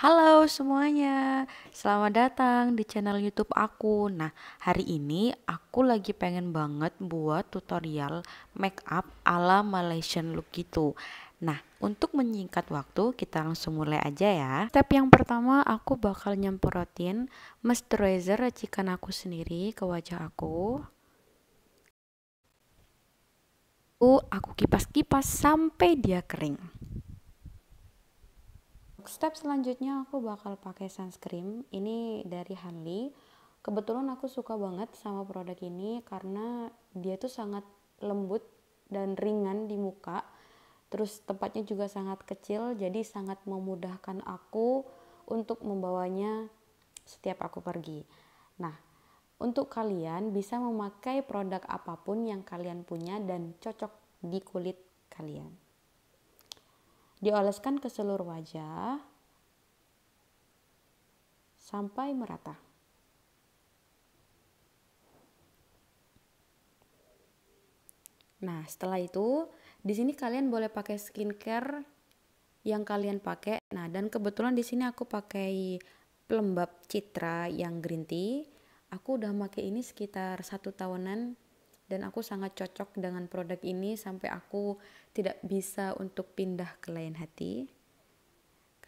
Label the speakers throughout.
Speaker 1: Halo semuanya, selamat datang di channel YouTube aku. Nah, hari ini aku lagi pengen banget buat tutorial make up ala Malaysian look gitu. Nah, untuk menyingkat waktu, kita langsung mulai aja ya. Step yang pertama, aku bakal nyemprotin moisturizer racikan aku sendiri ke wajah aku. Aku kipas-kipas sampai dia kering step selanjutnya aku bakal pakai sunscreen ini dari Hanli kebetulan aku suka banget sama produk ini karena dia tuh sangat lembut dan ringan di muka terus tempatnya juga sangat kecil jadi sangat memudahkan aku untuk membawanya setiap aku pergi. Nah, untuk kalian bisa memakai produk apapun yang kalian punya dan cocok di kulit kalian. Dioleskan ke seluruh wajah, sampai merata. Nah, setelah itu, di sini kalian boleh pakai skincare yang kalian pakai. Nah, dan kebetulan di sini aku pakai pelembab citra yang green tea. Aku udah pakai ini sekitar satu tahunan dan aku sangat cocok dengan produk ini sampai aku tidak bisa untuk pindah ke lain hati.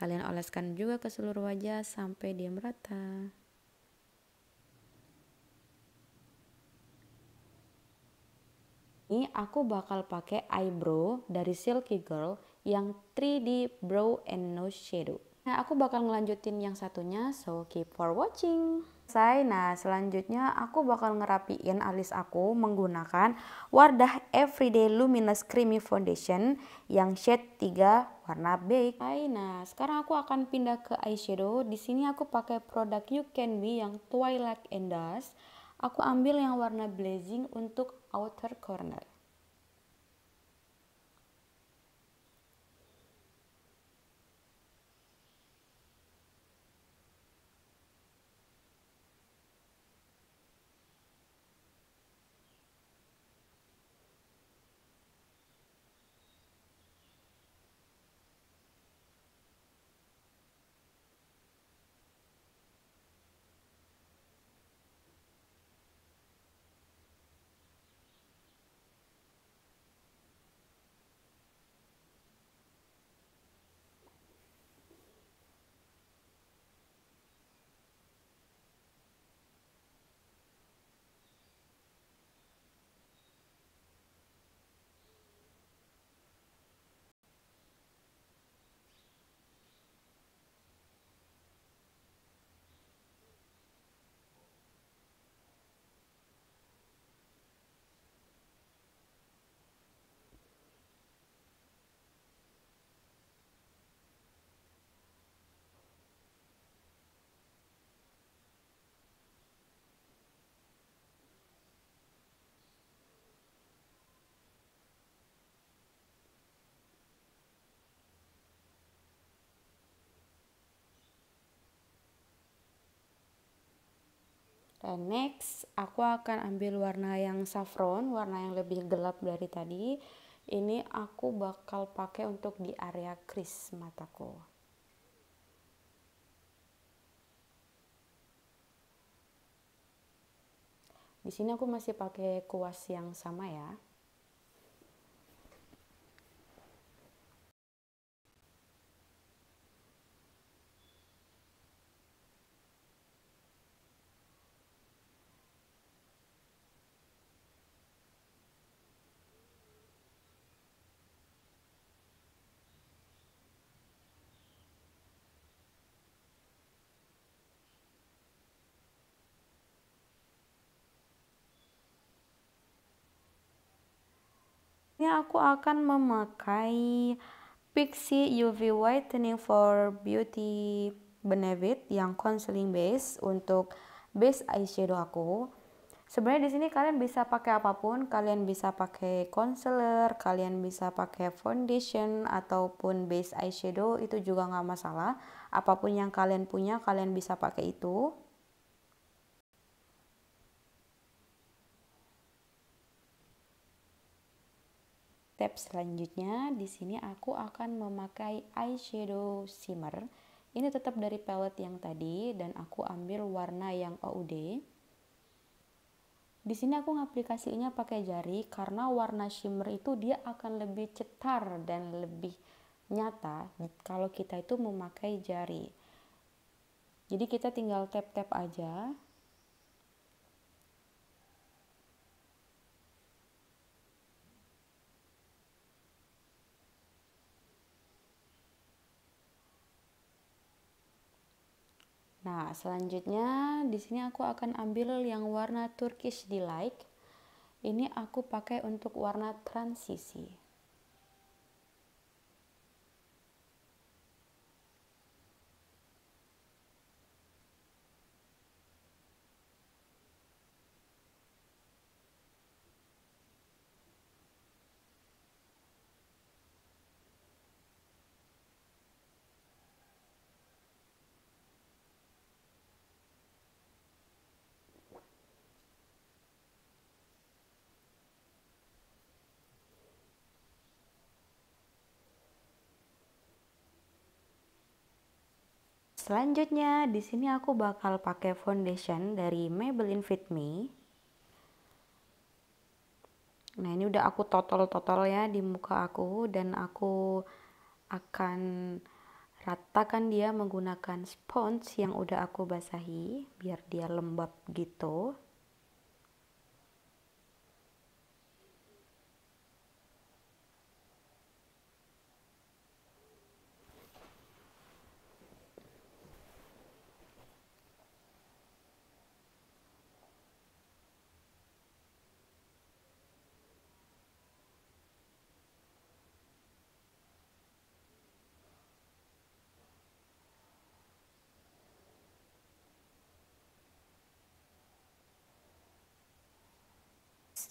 Speaker 1: Kalian oleskan juga ke seluruh wajah sampai dia merata. Ini aku bakal pakai eyebrow dari Silky Girl yang 3D Brow and Nose Shadow. Nah, aku bakal ngelanjutin yang satunya, so keep for watching. Selesai, nah selanjutnya aku bakal ngerapiin alis aku menggunakan Wardah Everyday Luminous Creamy Foundation yang shade 3 warna beige. Hai, nah sekarang aku akan pindah ke eyeshadow. Di sini aku pakai produk You Can Be yang Twilight and Dust. Aku ambil yang warna blazing untuk outer corner. dan next aku akan ambil warna yang saffron warna yang lebih gelap dari tadi ini aku bakal pakai untuk di area kris mataku Di sini aku masih pakai kuas yang sama ya. selanjutnya aku akan memakai Pixie UV Whitening for Beauty Benefit yang concealing base untuk base eyeshadow aku. Sebenarnya di sini kalian bisa pakai apapun, kalian bisa pakai concealer, kalian bisa pakai foundation ataupun base eyeshadow itu juga nggak masalah. Apapun yang kalian punya kalian bisa pakai itu. Step selanjutnya, di sini aku akan memakai eyeshadow shimmer. Ini tetap dari palette yang tadi dan aku ambil warna yang OUD. Di sini aku ngaplikasinya pakai jari karena warna shimmer itu dia akan lebih cetar dan lebih nyata kalau kita itu memakai jari. Jadi kita tinggal tap-tap aja Nah, selanjutnya di sini aku akan ambil yang warna Turkish Delight. Ini aku pakai untuk warna transisi. Selanjutnya, di sini aku bakal pakai foundation dari Maybelline Fit Me. Nah, ini udah aku totol-totol ya di muka aku dan aku akan ratakan dia menggunakan sponge yang udah aku basahi biar dia lembab gitu.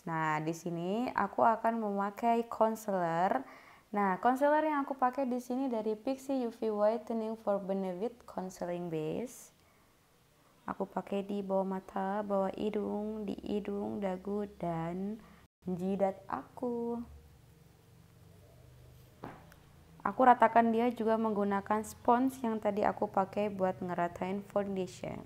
Speaker 1: Nah, di sini aku akan memakai concealer. Nah, concealer yang aku pakai di sini dari Pixie UV Whitening for Benefit Concealing Base. Aku pakai di bawah mata, bawah hidung, di hidung, dagu, dan jidat aku. Aku ratakan dia juga menggunakan spons yang tadi aku pakai buat ngeratain foundation.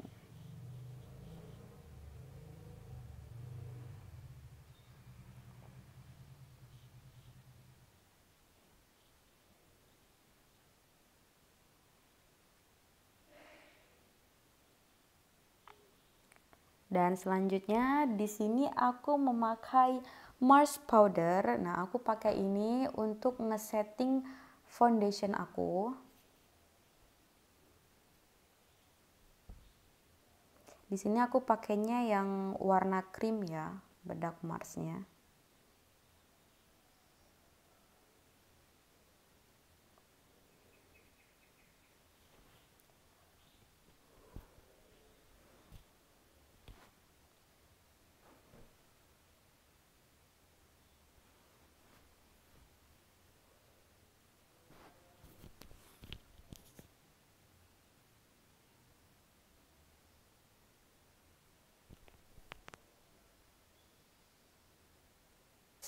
Speaker 1: Dan selanjutnya di sini aku memakai Mars powder. Nah, aku pakai ini untuk ngesetting foundation aku. Di sini aku pakainya yang warna krim ya, bedak Marsnya.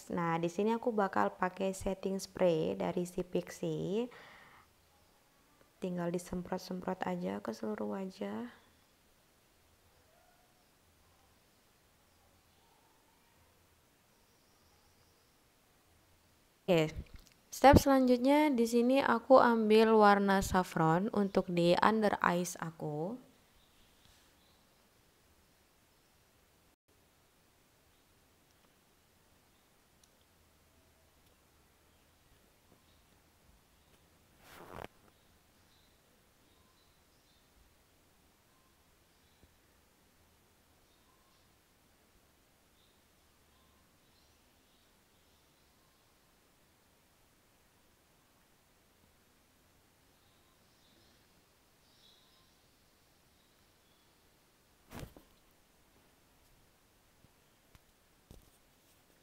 Speaker 1: Nah, di sini aku bakal pakai setting spray dari si Pixie. Tinggal disemprot-semprot aja ke seluruh wajah. Oke. Okay. Step selanjutnya di sini aku ambil warna saffron untuk di under eyes aku.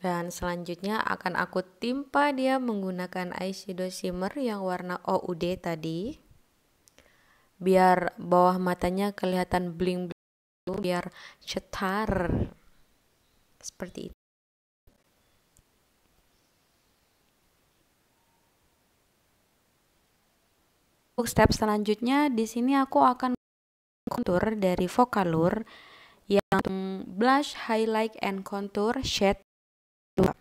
Speaker 1: Dan selanjutnya akan aku timpa dia menggunakan eyeshadow shimmer yang warna OUD tadi. Biar bawah matanya kelihatan bling-bling biar cetar. Seperti itu. Untuk step selanjutnya di sini aku akan kontur dari Vocalour yang blush, highlight, and contour shade Lua.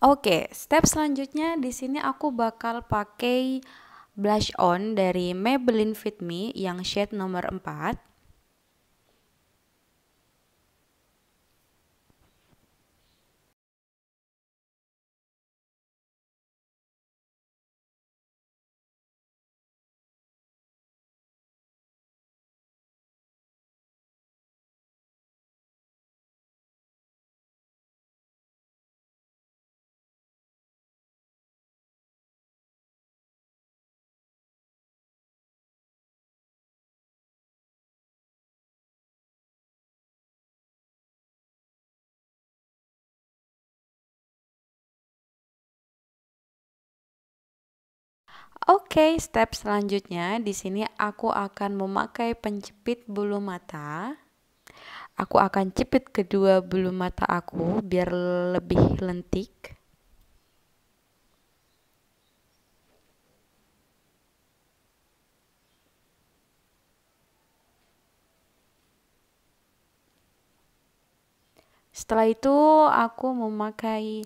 Speaker 1: Oke, step selanjutnya di sini aku bakal pakai blush on dari Maybelline Fit Me yang shade nomor 4. Oke, okay, step selanjutnya di sini aku akan memakai penjepit bulu mata. Aku akan jepit kedua bulu mata aku biar lebih lentik. Setelah itu aku memakai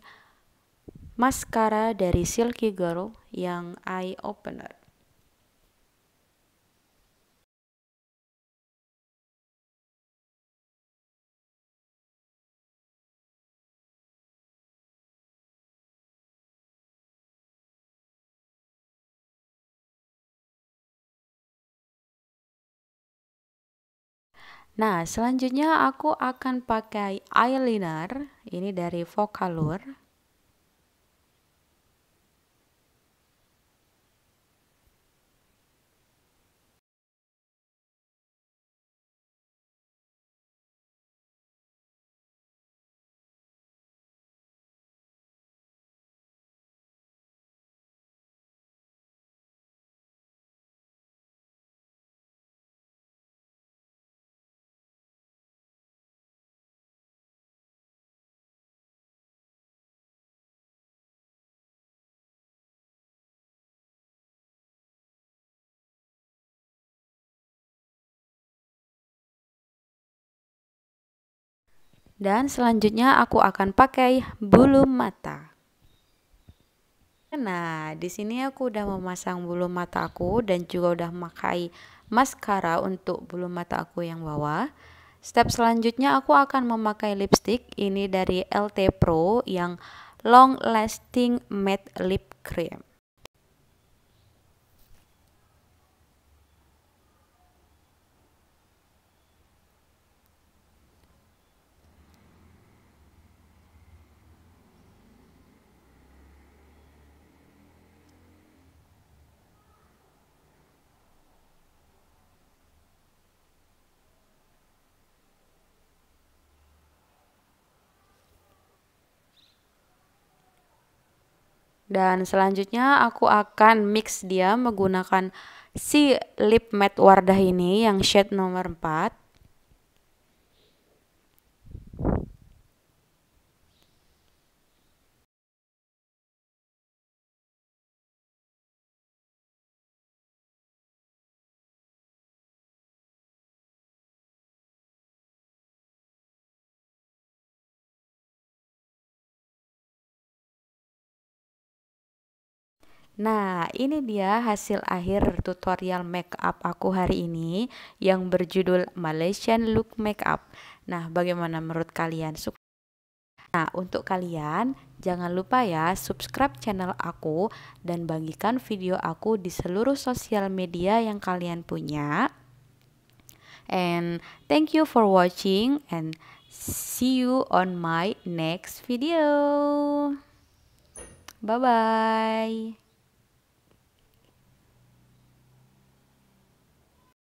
Speaker 1: maskara dari Silky Girl yang eye opener. Nah, selanjutnya aku akan pakai eyeliner. Ini dari Vokalur. Dan selanjutnya aku akan pakai bulu mata. Nah, di sini aku udah memasang bulu mata aku dan juga udah memakai maskara untuk bulu mata aku yang bawah. Step selanjutnya aku akan memakai lipstick ini dari LT Pro yang Long Lasting Matte Lip Cream. Dan selanjutnya aku akan mix dia menggunakan si lip matte Wardah ini yang shade nomor 4. Nah, ini dia hasil akhir tutorial makeup aku hari ini yang berjudul Malaysian Look Makeup. Nah, bagaimana menurut kalian? Nah, untuk kalian jangan lupa ya subscribe channel aku dan bagikan video aku di seluruh sosial media yang kalian punya. And thank you for watching and see you on my next video. Bye bye.